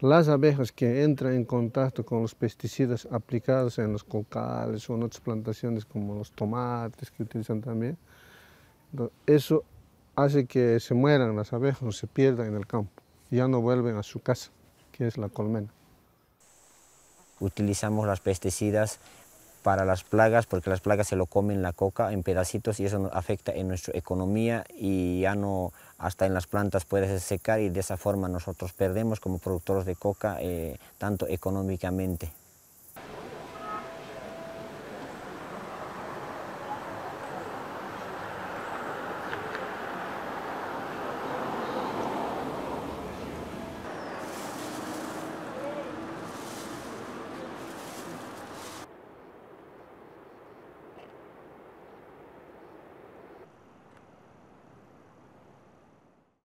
las abejas que entran en contacto con los pesticidas aplicados en los cocales o en otras plantaciones como los tomates que utilizan también, eso hace que se mueran las abejas o se pierdan en el campo, ya no vuelven a su casa, que es la colmena. Utilizamos los pesticidas para las plagas, porque las plagas se lo comen la coca en pedacitos y eso afecta en nuestra economía y ya no hasta en las plantas puede secar y de esa forma nosotros perdemos como productores de coca eh, tanto económicamente.